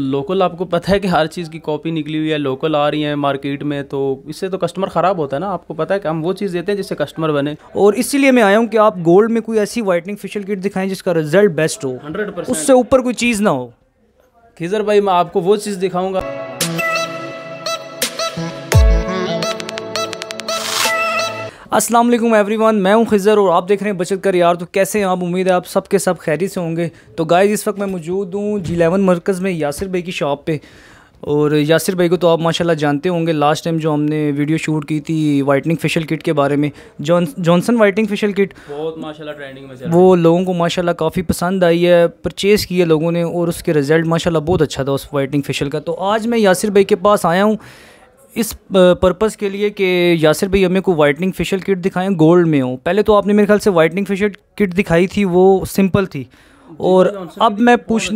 local आपको पता है कि हर चीज़ की कॉपी निकली हुई है लोकल आ रही है मार्केट में तो इससे तो कस्टमर ख़राब होता है ना आपको पता है कि हम वो चीज़ देते हैं जिससे कस्टमर बने और इसीलिए मैं आया हूँ कि आप गोल्ड में कोई ऐसी वाइटनिंग फेशियल किट दिखाएं जिसका रिजल्ट बेस्ट हो हंड्रेड उससे ऊपर कोई चीज़ ना हो खिजर भाई मैं आपको वो चीज़ दिखाऊँगा असलम एवरी एवरीवन मैं हूं खिज़र और आप देख रहे हैं बचत कर यार तो कैसे हैं आप उम्मीद है आप सब के सब खैरी से होंगे तो गाइस इस वक्त मैं मौजूद हूं जी एलेवन मरकज़ में यासिर भाई की शॉप पे और यासिर भाई को तो आप माशाल्लाह जानते होंगे लास्ट टाइम जो हमने वीडियो शूट की थी वाइटनिंग फेशियल किट के बारे में जॉनसन वाइटनिंग फेशियल किट बहुत माशाल्लाह ट्रेंडिंग में वो लोगों को माशाल्लाह काफ़ी पसंद आई है परचेज़ किए लोगों ने और उसके रिज़ल्ट माशाल्लाह बहुत अच्छा था उस वाइटनिंग फेशियल का तो आज मैं यासिर भाई के पास आया हूँ इस पर्पस के लिए कि यासिर भाई हमें को वाइटनिंग फेशियल किट दिखाएं गोल्ड में हो पहले तो आपने मेरे ख्याल से वाइटनिंग फेशियल किट दिखाई थी वो सिंपल थी और अब मैं पूछ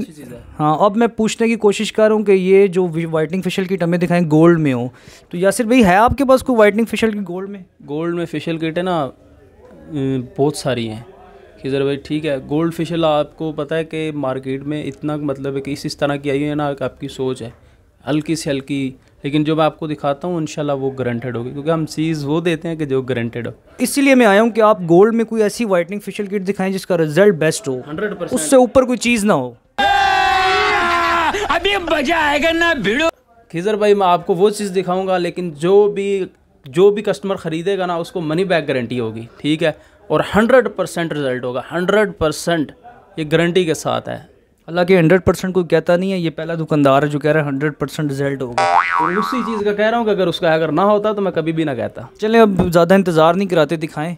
हाँ अब मैं पूछने की कोशिश कर रहा हूँ कि ये जो वाइटनिंग फेशियल किट हमें दिखाएं गोल्ड में हो तो यासिर भाई है आपके पास कोई वाइटनिंग फेशियल किट गोल्ड में गोल्ड में फेशियल किट है ना बहुत सारी हैं खिजर भाई ठीक है गोल्ड फेशियल आपको पता है कि मार्केट में इतना मतलब है कि इस इस तरह की आई है ना आपकी सोच है हल्की से हल्की लेकिन जो मैं आपको दिखाता हूँ इनशाला वो ग्रंटेड होगी क्योंकि हम चीज़ वो देते हैं कि जो ग्रंटेड हो इसलिए मैं आया हूँ कि आप गोल्ड में कोई ऐसी वाइटनिंग फेशियल किट दिखाएं जिसका रिजल्ट बेस्ट हो 100% उससे ऊपर कोई चीज़ ना हो अभी मजा आएगा ना भिड़ो खिजर भाई मैं आपको वो चीज़ दिखाऊंगा लेकिन जो भी जो भी कस्टमर ख़रीदेगा ना उसको मनी बैक गारंटी होगी ठीक है और हंड्रेड परसेंट रिजल्ट होगा हंड्रेड परसेंट ये गारंटी के साथ है हालांकि हंड्रेड परसेंट कोई कहता नहीं है ये पहला दुकानदार है जो कह रहा है हंड्रेड परसेंट रिजल्ट होगा और उसी चीज़ का कह रहा हूँ कि अगर उसका अगर ना होता तो मैं कभी भी ना कहता चले अब ज़्यादा इंतज़ार नहीं कराते दिखाएं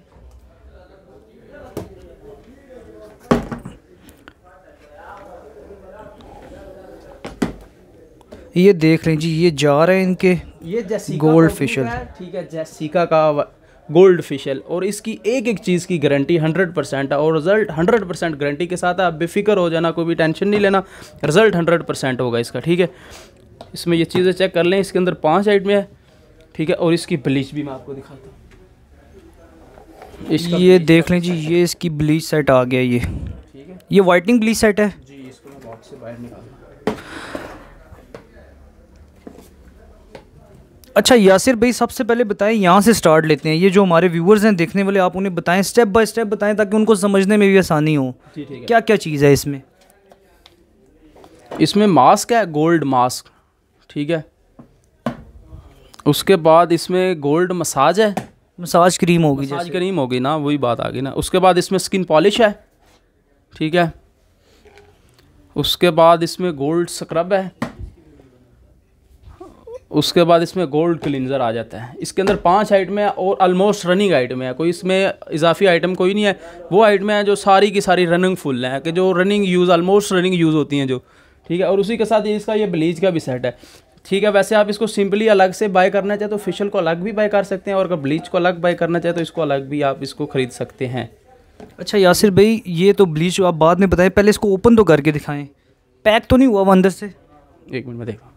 ये देख रहे हैं जी ये जा रहे हैं इनके ये जैसी गोल्ड फिशर ठीक है जैसिका का गोल्ड फेशियल और इसकी एक एक चीज़ की गारंटी 100 परसेंट और रिजल्ट 100 परसेंट गारंटी के साथ है आप बेफिक्र हो जाना कोई भी टेंशन नहीं लेना रिजल्ट 100 परसेंट होगा इसका ठीक है इसमें ये चीज़ें चेक कर लें इसके अंदर पाँच साइड में है ठीक है और इसकी ब्लीच भी मैं आपको दिखाता हूँ ये देख लें जी ये इसकी ब्लीच सेट आ गया ये ठीक है ये वाइटनिंग ब्लीच सेट है जी इसको मैं बॉक्स से बाहर अच्छा यासिर भाई सबसे पहले बताएं यहाँ से स्टार्ट लेते हैं ये जो हमारे व्यूअर्स हैं देखने वाले आप उन्हें बताएं स्टेप बाय स्टेप बताएं ताकि उनको समझने में भी आसानी हो क्या क्या चीज़ है इसमें इसमें मास्क है गोल्ड मास्क ठीक है उसके बाद इसमें गोल्ड मसाज है मसाज क्रीम होगी मसाज क्रीम होगी ना वही बात आ गई ना उसके बाद इसमें स्किन पॉलिश है ठीक है उसके बाद इसमें गोल्ड स्क्रब है उसके बाद इसमें गोल्ड क्लिनज़र आ जाता है इसके अंदर पांच आइटम है और ऑलमोस्ट रनिंग आइटम है कोई इसमें इजाफी आइटम कोई नहीं है वो आइटम है जो सारी की सारी रनिंग फुल है कि जो running use almost running use होती हैं जो ठीक है और उसी के साथ इसका ये ब्लीच का भी सेट है ठीक है वैसे आप इसको सिंपली अलग से बाय करना चाहें तो फेशियल को अलग भी बाय कर सकते हैं और अगर ब्लीच को अलग बाय करना चाहे तो इसको अलग भी आप इसको ख़रीद सकते हैं अच्छा यासिर भाई ये तो ब्लीच आप बाद में बताएं पहले इसको ओपन तो करके दिखाएं पैक तो नहीं हुआ वो अंदर से एक मिनट में देखा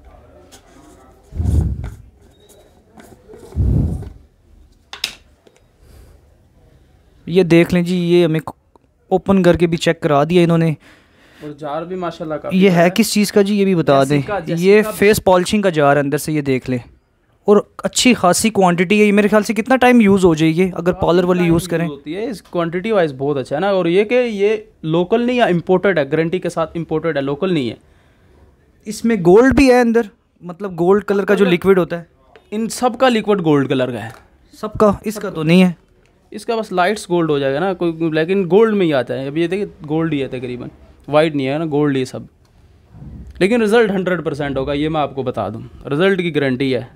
ये देख लें जी ये हमें ओपन करके भी चेक करा दिया इन्होंने और जार भी माशाल्लाह का ये है किस चीज़ का जी ये भी बता दें ये फेस पॉलिशिंग का जार अंदर से ये देख लें और अच्छी खासी क्वांटिटी है ये मेरे ख्याल से कितना टाइम यूज़ हो जाएगी अगर पार्लर वाली यूज़ करें होती है इस क्वांटिटी वाइज बहुत अच्छा है ना और ये कि ये लोकल नहीं है इम्पोर्टेड है गारंटी के साथ इम्पोर्टेड है लोकल नहीं है इसमें गोल्ड भी है अंदर मतलब गोल्ड कलर का जो लिक्विड होता है इन सब का लिक्विड गोल्ड कलर का है सबका इसका तो नहीं है इसका बस लाइट्स गोल्ड हो जाएगा ना कोई लेकिन गोल्ड में ही आता है अभी ये देखिए गोल्ड ही है तकरीबन वाइट नहीं है ना गोल्ड ही सब लेकिन रिज़ल्ट हंड्रेड परसेंट होगा ये मैं आपको बता दूँ रिज़ल्ट की गारंटी है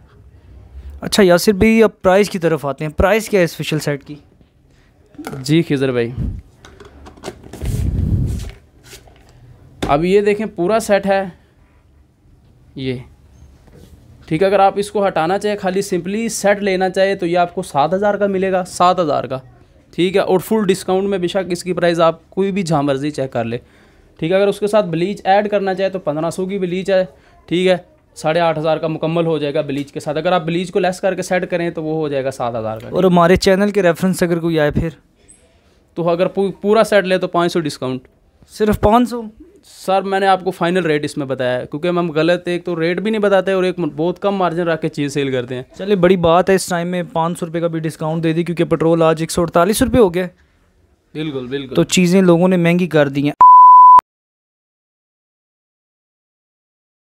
अच्छा यासिर भाई अब प्राइस की तरफ आते हैं प्राइस क्या है स्पेशल सेट की जी खिजर भाई अब ये देखें पूरा सेट है ये ठीक है अगर आप इसको हटाना चाहें खाली सिंपली सेट लेना चाहे तो ये आपको सात हज़ार का मिलेगा सात हज़ार का ठीक है और फुल डिस्काउंट में बेशक इसकी प्राइस आप कोई भी जहाँ मर्जी चेक कर ले ठीक है अगर उसके साथ ब्लीच ऐड करना चाहे तो पंद्रह सौ की ब्लीच है ठीक है साढ़े आठ हज़ार का मुकम्मल हो जाएगा ब्लीच के साथ अगर आप ब्लीच को लेस करके सेट करें तो वो हो जाएगा सात हज़ार का और हमारे चैनल के रेफरेंस अगर कोई आए फिर तो अगर पूरा सेट ले तो पाँच सौ डिस्काउंट सिर्फ पाँच सौ सर मैंने आपको फाइनल रेट इसमें बताया है क्योंकि हम गलत एक तो रेट भी नहीं बताते और एक बहुत कम मार्जिन रख के चीज़ सेल करते हैं चलिए बड़ी बात है इस टाइम में पाँच सौ रुपये का भी डिस्काउंट दे दी क्योंकि पेट्रोल आज एक सौ अड़तालीस रुपये हो गया बिल्कुल बिल्कुल तो चीज़ें लोगों ने महंगी कर दी हैं